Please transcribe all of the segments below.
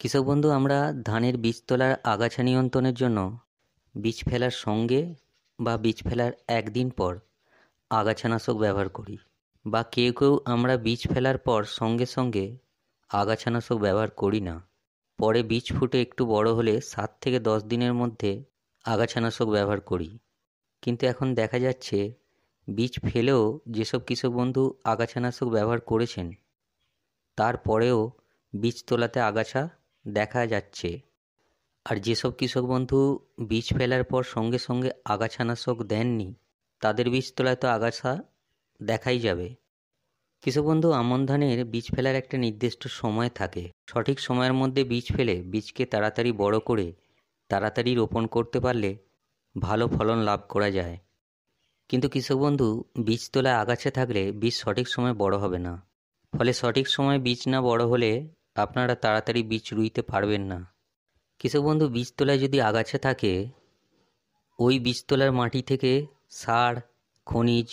কৃষক বন্ধু আমরা ধানের বীজতলার আগাছা নিয়ন্ত্রণের জন্য বীজ ফেলার সঙ্গে বা বীজ ফেলার একদিন পর আগাছানাশক ব্যবহার করি বা কেউ কেউ আমরা বীজ ফেলার পর সঙ্গে সঙ্গে আগাছানাশক ব্যবহার করি না পরে বীজ ফুটে একটু বড় হলে সাত থেকে দশ দিনের মধ্যে আগাছানাশক ব্যবহার করি কিন্তু এখন দেখা যাচ্ছে বীজ ফেলেও যেসব কৃষক বন্ধু আগাছানাশক ব্যবহার করেছেন তারপরেও বীজ তোলাতে আগাছা দেখা যাচ্ছে আর যেসব কৃষক বন্ধু বীজ ফেলার পর সঙ্গে সঙ্গে আগাছানাশক দেননি তাদের বীজতলায় তো আগাছা দেখাই যাবে কৃষক বন্ধু আমন ধানের বীজ ফেলার একটা নির্দিষ্ট সময় থাকে সঠিক সময়ের মধ্যে বীজ ফেলে বীজকে তাড়াতাড়ি বড় করে তাড়াতাড়ি রোপণ করতে পারলে ভালো ফলন লাভ করা যায় কিন্তু কৃষক বন্ধু বীজ তোলায় আগাছা থাকলে বীজ সঠিক সময় বড় হবে না ফলে সঠিক সময় বীজ না বড় হলে আপনারা তাড়াতাড়ি বীজ রুইতে পারবেন না কৃষক বন্ধু বীজতলায় যদি আগাছা থাকে ওই বীজতলার মাটি থেকে সার খনিজ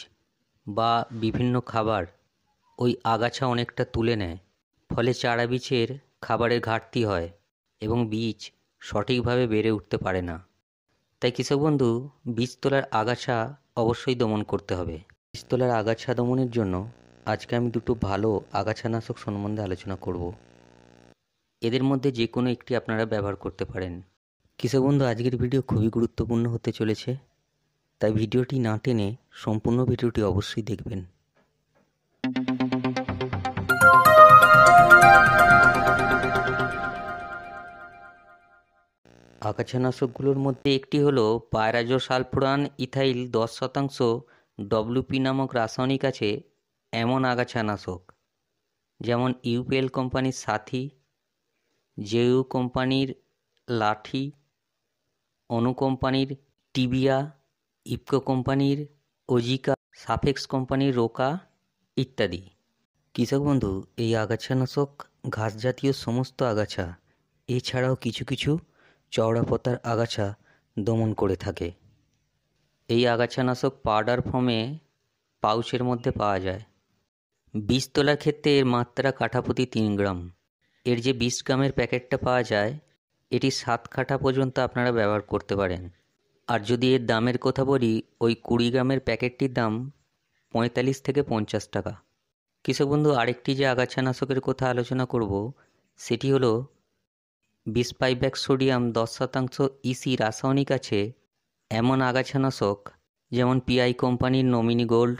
বা বিভিন্ন খাবার ওই আগাছা অনেকটা তুলে নেয় ফলে চারা বীজের খাবারের ঘাটতি হয় এবং বীজ সঠিকভাবে বেড়ে উঠতে পারে না তাই কৃষক বন্ধু বীজতলার আগাছা অবশ্যই দমন করতে হবে বীজতলার আগাছা দমনের জন্য আজকে আমি দুটো ভালো আগাছানাশক সম্বন্ধে আলোচনা করব এদের মধ্যে যে কোনো একটি আপনারা ব্যবহার করতে পারেন কৃষক বন্ধু আজকের ভিডিও খুবই গুরুত্বপূর্ণ হতে চলেছে তাই ভিডিওটি না টেনে সম্পূর্ণ ভিডিওটি অবশ্যই দেখবেন আগাছানাশকগুলোর মধ্যে একটি হল পায়রাজো সালফুরান ইথাইল দশ শতাংশ ডব্লুপি নামক রাসায়নিক আছে এমন আগাছানাশক যেমন ইউপিএল কোম্পানির সাথী জেইউ কোম্পানির লাঠি অনু কোম্পানির টিবিয়া ইফকো কোম্পানির ওজিকা সাফেক্স কোম্পানির রোকা ইত্যাদি কৃষক বন্ধু এই আগাছানাশক ঘাস জাতীয় সমস্ত আগাছা এছাড়াও কিছু কিছু চওড়া পতার আগাছা দমন করে থাকে এই আগাছানাশক পাউডার ফর্মে পাউচের মধ্যে পাওয়া যায় বীজ তোলার ক্ষেত্রে এর মাত্রা কাঠাপতি তিন গ্রাম এর যে বিশ গ্রামের প্যাকেটটা পাওয়া যায় এটি সাত কাঠা পর্যন্ত আপনারা ব্যবহার করতে পারেন আর যদি এর দামের কথা বলি ওই কুড়ি গ্রামের প্যাকেটটির দাম পঁয়তাল্লিশ থেকে পঞ্চাশ টাকা কৃষক বন্ধু আরেকটি যে আগাছানাশকের কথা আলোচনা করব সেটি হলো বিশ পাইব্যাক সোডিয়াম দশ শতাংশ ইসি e রাসায়নিক আছে এমন আগাছানাশক যেমন পিআই কোম্পানির নমিনি গোল্ড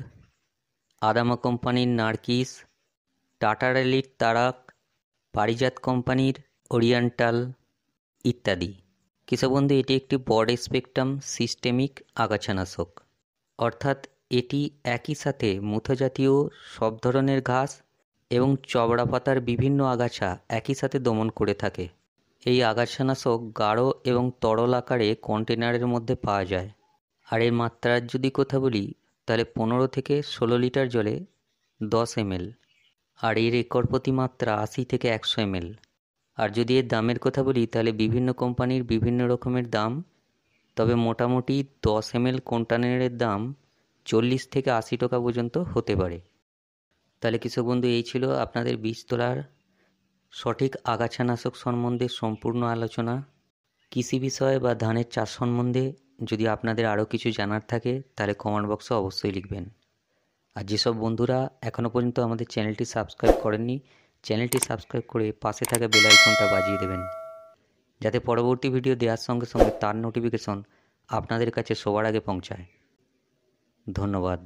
আদামা কোম্পানির নার্কিস রেলির তারাক পারিজাত কোম্পানির ওরিয়েন্টাল ইত্যাদি কৃষবন্ধু এটি একটি বড স্পেকট্রাম সিস্টেমিক আগাছানাশক অর্থাৎ এটি একই সাথে মুথজাতীয় সব ধরনের ঘাস এবং চবড়া পাতার বিভিন্ন আগাছা একই সাথে দমন করে থাকে এই আগাছানাশক গাঢ় এবং তরল আকারে কন্টেনারের মধ্যে পাওয়া যায় আর এর মাত্রার যদি কথা বলি তাহলে পনেরো থেকে ষোলো লিটার জলে দশ এমএল আর এর একর প্রতি মাত্রা আশি থেকে একশো এমএল আর যদি এর দামের কথা বলি তাহলে বিভিন্ন কোম্পানির বিভিন্ন রকমের দাম তবে মোটামুটি দশ এমএল কন্টেনারের দাম চল্লিশ থেকে আশি টাকা পর্যন্ত হতে পারে তাহলে কৃষক বন্ধু এই ছিল আপনাদের বীজ তোলার সঠিক আগাছানাশক সম্বন্ধে সম্পূর্ণ আলোচনা কৃষি বিষয় বা ধানের চাষ সম্বন্ধে যদি আপনাদের আরও কিছু জানার থাকে তাহলে কমেন্ট বক্সে অবশ্যই লিখবেন আর যেসব বন্ধুরা এখনও পর্যন্ত আমাদের চ্যানেলটি সাবস্ক্রাইব করেননি চ্যানেলটি সাবস্ক্রাইব করে পাশে থাকা বেল আইকনটা বাজিয়ে দেবেন যাতে পরবর্তী ভিডিও দেওয়ার সঙ্গে সঙ্গে তার নোটিফিকেশন আপনাদের কাছে সবার আগে পৌঁছায় ধন্যবাদ